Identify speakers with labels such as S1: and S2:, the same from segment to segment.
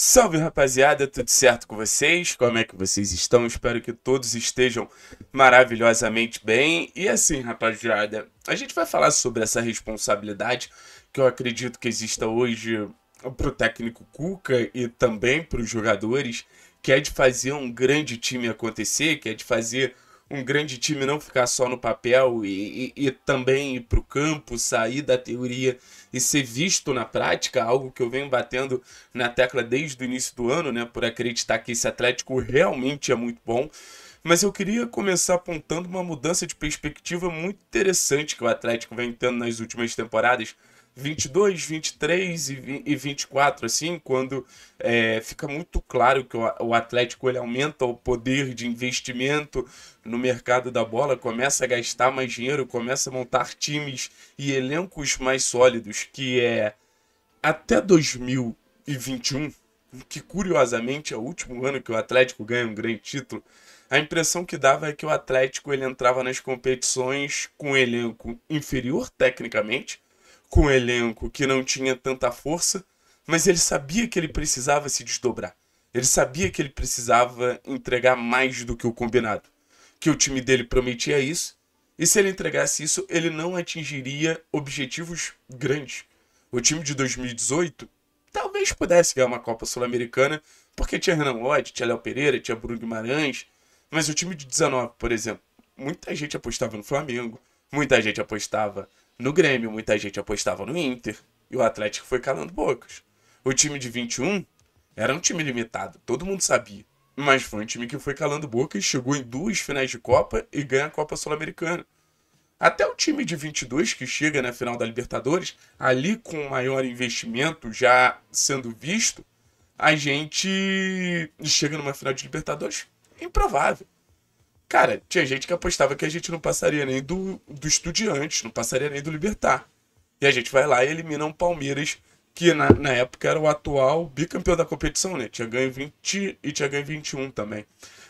S1: Salve rapaziada, tudo certo com vocês? Como é que vocês estão? Espero que todos estejam maravilhosamente bem. E assim, rapaziada, a gente vai falar sobre essa responsabilidade que eu acredito que exista hoje pro técnico Cuca e também para os jogadores, que é de fazer um grande time acontecer, que é de fazer um grande time não ficar só no papel e, e, e também ir para o campo, sair da teoria e ser visto na prática, algo que eu venho batendo na tecla desde o início do ano, né, por acreditar que esse Atlético realmente é muito bom. Mas eu queria começar apontando uma mudança de perspectiva muito interessante que o Atlético vem tendo nas últimas temporadas 22, 23 e 24, assim, quando é, fica muito claro que o Atlético ele aumenta o poder de investimento no mercado da bola, começa a gastar mais dinheiro, começa a montar times e elencos mais sólidos, que é até 2021, que curiosamente é o último ano que o Atlético ganha um grande título, a impressão que dava é que o Atlético ele entrava nas competições com um elenco inferior tecnicamente, com um elenco que não tinha tanta força, mas ele sabia que ele precisava se desdobrar. Ele sabia que ele precisava entregar mais do que o combinado. Que o time dele prometia isso, e se ele entregasse isso, ele não atingiria objetivos grandes. O time de 2018 talvez pudesse ganhar uma Copa Sul-Americana, porque tinha Renan Lodge, tinha Léo Pereira, tinha Bruno Guimarães, mas o time de 19, por exemplo, muita gente apostava no Flamengo, muita gente apostava no Grêmio, muita gente apostava no Inter e o Atlético foi calando bocas. O time de 21 era um time limitado, todo mundo sabia. Mas foi um time que foi calando bocas, chegou em duas finais de Copa e ganha a Copa Sul-Americana. Até o time de 22 que chega na final da Libertadores, ali com o maior investimento já sendo visto, a gente chega numa final de Libertadores improvável. Cara, tinha gente que apostava que a gente não passaria nem do, do Estudiantes, não passaria nem do Libertar. E a gente vai lá e elimina um Palmeiras, que na, na época era o atual bicampeão da competição, né? Tinha ganho 20 e tinha ganho 21 também.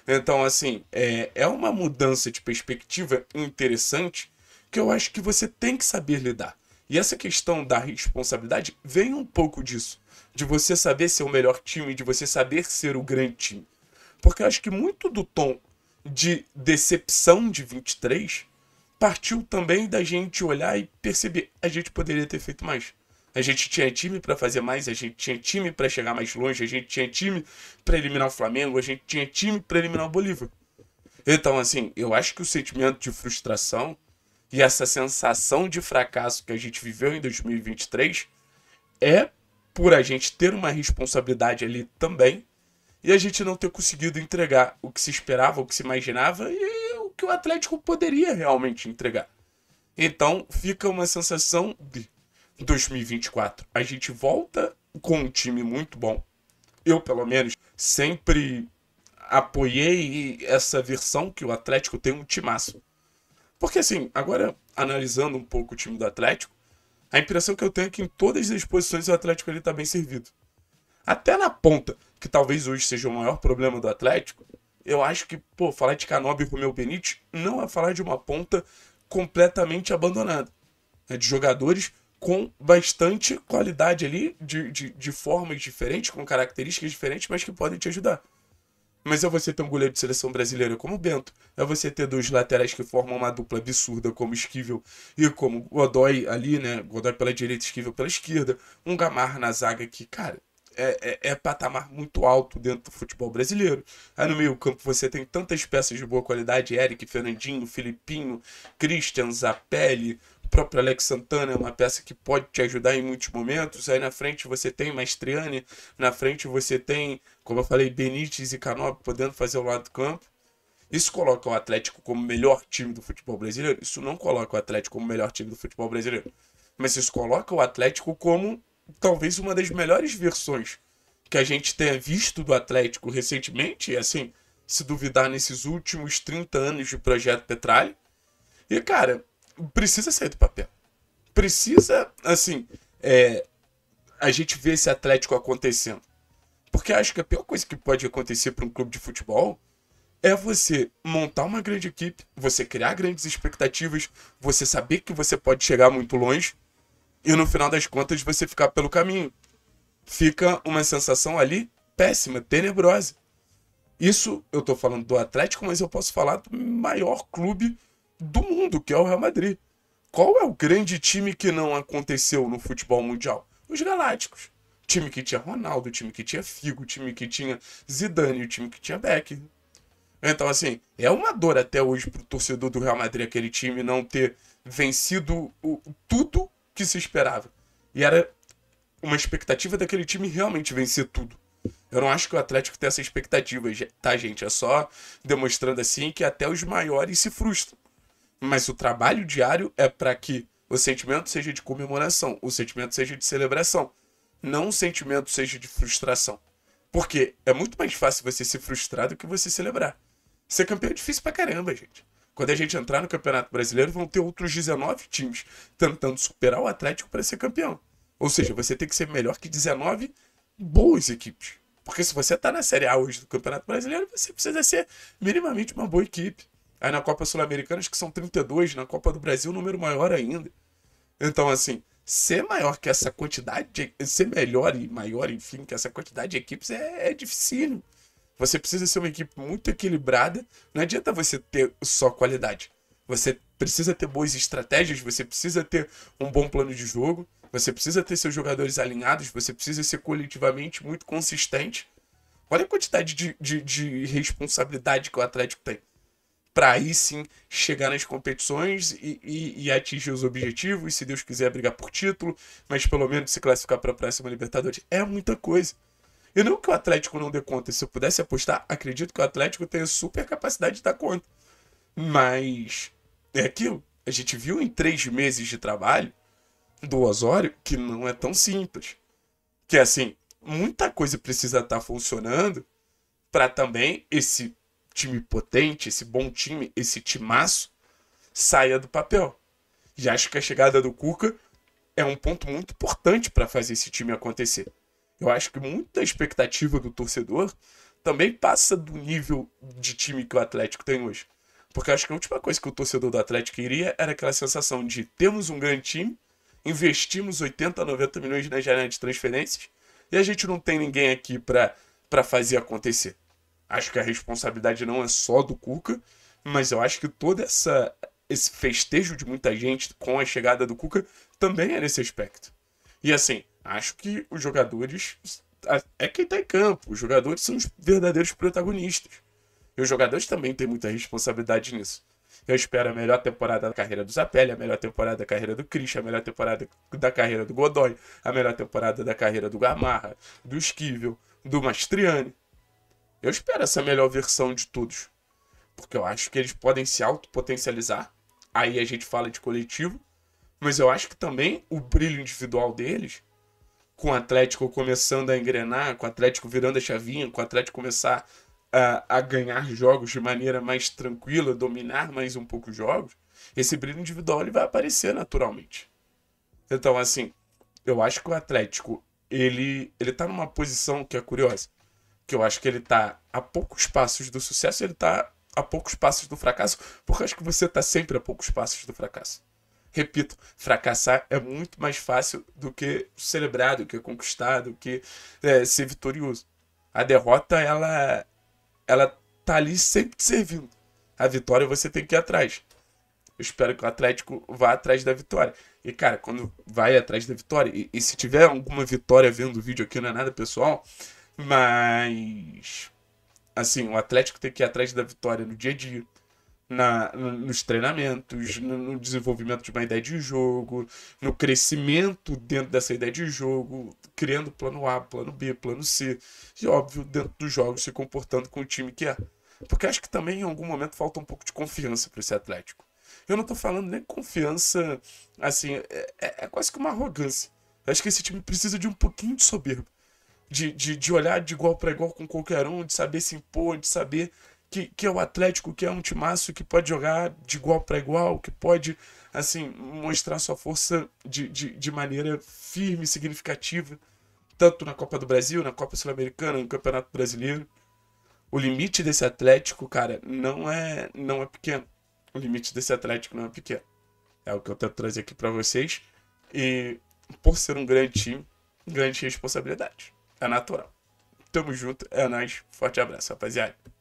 S1: Então, assim, é, é uma mudança de perspectiva interessante que eu acho que você tem que saber lidar. E essa questão da responsabilidade vem um pouco disso. De você saber ser o melhor time, de você saber ser o grande time. Porque eu acho que muito do tom de decepção de 23 partiu também da gente olhar e perceber a gente poderia ter feito mais. A gente tinha time para fazer mais, a gente tinha time para chegar mais longe, a gente tinha time para eliminar o Flamengo, a gente tinha time para eliminar o Bolívar. Então, assim, eu acho que o sentimento de frustração e essa sensação de fracasso que a gente viveu em 2023 é por a gente ter uma responsabilidade ali também e a gente não ter conseguido entregar o que se esperava, o que se imaginava e o que o Atlético poderia realmente entregar. Então fica uma sensação de 2024. A gente volta com um time muito bom. Eu, pelo menos, sempre apoiei essa versão que o Atlético tem um timaço. Porque, assim, agora analisando um pouco o time do Atlético, a impressão que eu tenho é que em todas as posições o Atlético ele está bem servido. Até na ponta que talvez hoje seja o maior problema do Atlético, eu acho que, pô, falar de Canobi com o meu Benítez não é falar de uma ponta completamente abandonada. é De jogadores com bastante qualidade ali, de, de, de formas diferentes, com características diferentes, mas que podem te ajudar. Mas é você ter um goleiro de seleção brasileira como o Bento, é você ter dois laterais que formam uma dupla absurda como Esquivel e como Godoy ali, né? Godoy pela direita, Esquivel pela esquerda, um Gamarra na zaga que, cara, é, é, é, patamar muito alto dentro do futebol brasileiro. Aí no meio-campo você tem tantas peças de boa qualidade: Eric, Fernandinho, Filipinho, Christian, Zapelli, o próprio Alex Santana é uma peça que pode te ajudar em muitos momentos. Aí na frente você tem Maestriani, na frente você tem, como eu falei, Benítez e Canop podendo fazer o lado do campo. Isso coloca o Atlético como o melhor time do futebol brasileiro? Isso não coloca o Atlético como o melhor time do futebol brasileiro. Mas isso coloca o Atlético como talvez uma das melhores versões que a gente tenha visto do Atlético recentemente, assim, se duvidar nesses últimos 30 anos de projeto Petralha. E, cara, precisa sair do papel. Precisa, assim, é, a gente ver esse Atlético acontecendo. Porque acho que a pior coisa que pode acontecer para um clube de futebol é você montar uma grande equipe, você criar grandes expectativas, você saber que você pode chegar muito longe e no final das contas você ficar pelo caminho. Fica uma sensação ali péssima, tenebrosa. Isso eu tô falando do Atlético, mas eu posso falar do maior clube do mundo, que é o Real Madrid. Qual é o grande time que não aconteceu no futebol mundial? Os Galácticos. Time que tinha Ronaldo, time que tinha Figo, time que tinha Zidane, o time que tinha Beck. Então, assim, é uma dor até hoje pro torcedor do Real Madrid aquele time não ter vencido o, tudo que se esperava. E era uma expectativa daquele time realmente vencer tudo. Eu não acho que o Atlético tem essa expectativa, tá, gente? É só demonstrando assim que até os maiores se frustram. Mas o trabalho diário é para que o sentimento seja de comemoração, o sentimento seja de celebração, não o sentimento seja de frustração. Porque é muito mais fácil você se frustrar do que você celebrar. Ser campeão é difícil pra caramba, gente. Quando a gente entrar no Campeonato Brasileiro, vão ter outros 19 times tentando superar o Atlético para ser campeão. Ou seja, você tem que ser melhor que 19 boas equipes. Porque se você está na Série A hoje do Campeonato Brasileiro, você precisa ser minimamente uma boa equipe. Aí na Copa Sul-Americana, acho que são 32, na Copa do Brasil, número maior ainda. Então, assim, ser maior que essa quantidade, de, ser melhor e maior, enfim, que essa quantidade de equipes é, é dificílimo. Você precisa ser uma equipe muito equilibrada. Não adianta você ter só qualidade. Você precisa ter boas estratégias, você precisa ter um bom plano de jogo, você precisa ter seus jogadores alinhados, você precisa ser coletivamente muito consistente. Olha a quantidade de, de, de responsabilidade que o Atlético tem. Para aí sim chegar nas competições e, e, e atingir os objetivos, se Deus quiser brigar por título, mas pelo menos se classificar para a próxima Libertadores. É muita coisa. E não que o Atlético não dê conta. Se eu pudesse apostar, acredito que o Atlético tem super capacidade de dar conta. Mas é aquilo. A gente viu em três meses de trabalho do Osório que não é tão simples. Que assim, muita coisa precisa estar tá funcionando para também esse time potente, esse bom time, esse timaço saia do papel. E acho que a chegada do Cuca é um ponto muito importante para fazer esse time acontecer. Eu acho que muita expectativa do torcedor também passa do nível de time que o Atlético tem hoje. Porque acho que a última coisa que o torcedor do Atlético queria era aquela sensação de temos um grande time, investimos 80, 90 milhões na janela de transferências e a gente não tem ninguém aqui para fazer acontecer. Acho que a responsabilidade não é só do Cuca, mas eu acho que todo essa esse festejo de muita gente com a chegada do Cuca também é nesse aspecto. E assim, Acho que os jogadores é quem está em campo. Os jogadores são os verdadeiros protagonistas. E os jogadores também têm muita responsabilidade nisso. Eu espero a melhor temporada da carreira do Zapelli, a melhor temporada da carreira do Christian, a melhor temporada da carreira do Godoy, a melhor temporada da carreira do Gamarra, do Esquivel, do Mastriani. Eu espero essa melhor versão de todos. Porque eu acho que eles podem se autopotencializar. Aí a gente fala de coletivo. Mas eu acho que também o brilho individual deles com o Atlético começando a engrenar, com o Atlético virando a chavinha, com o Atlético começar a, a ganhar jogos de maneira mais tranquila, dominar mais um pouco os jogos, esse brilho individual ele vai aparecer naturalmente. Então, assim, eu acho que o Atlético ele ele tá numa posição que é curiosa, que eu acho que ele tá a poucos passos do sucesso, ele tá a poucos passos do fracasso, porque eu acho que você tá sempre a poucos passos do fracasso repito, fracassar é muito mais fácil do que celebrar, do que conquistar, do que é, ser vitorioso. A derrota, ela, ela tá ali sempre te servindo. A vitória você tem que ir atrás. Eu espero que o Atlético vá atrás da vitória. E, cara, quando vai atrás da vitória, e, e se tiver alguma vitória vendo o vídeo aqui, não é nada pessoal, mas. Assim, o Atlético tem que ir atrás da vitória no dia a dia na, nos treinamentos, no, no, desenvolvimento de uma ideia de jogo, no crescimento dentro dessa ideia de jogo, criando plano A, plano B, plano C, e óbvio, dentro dos jogos se comportando com o time que é. Porque acho que também em algum momento falta um pouco de confiança para esse Atlético. Eu não estou falando nem confiança, assim, é, é, é quase que uma arrogância. Acho que esse time precisa de um pouquinho de soberba. De, de, de olhar de igual para igual com qualquer um, de saber se impor, de saber que, que é o Atlético, que é um timaço que pode jogar de igual para igual, que pode assim mostrar sua força de, de, de maneira firme e significativa, tanto na Copa do Brasil, na Copa Sul-Americana, no Campeonato Brasileiro. O limite desse Atlético, cara, não é não é pequeno. O limite desse Atlético não é pequeno. É o que eu tento trazer aqui para vocês. E por ser um grande time, grande responsabilidade. É natural. Tamo junto, é nóis. Forte abraço, rapaziada.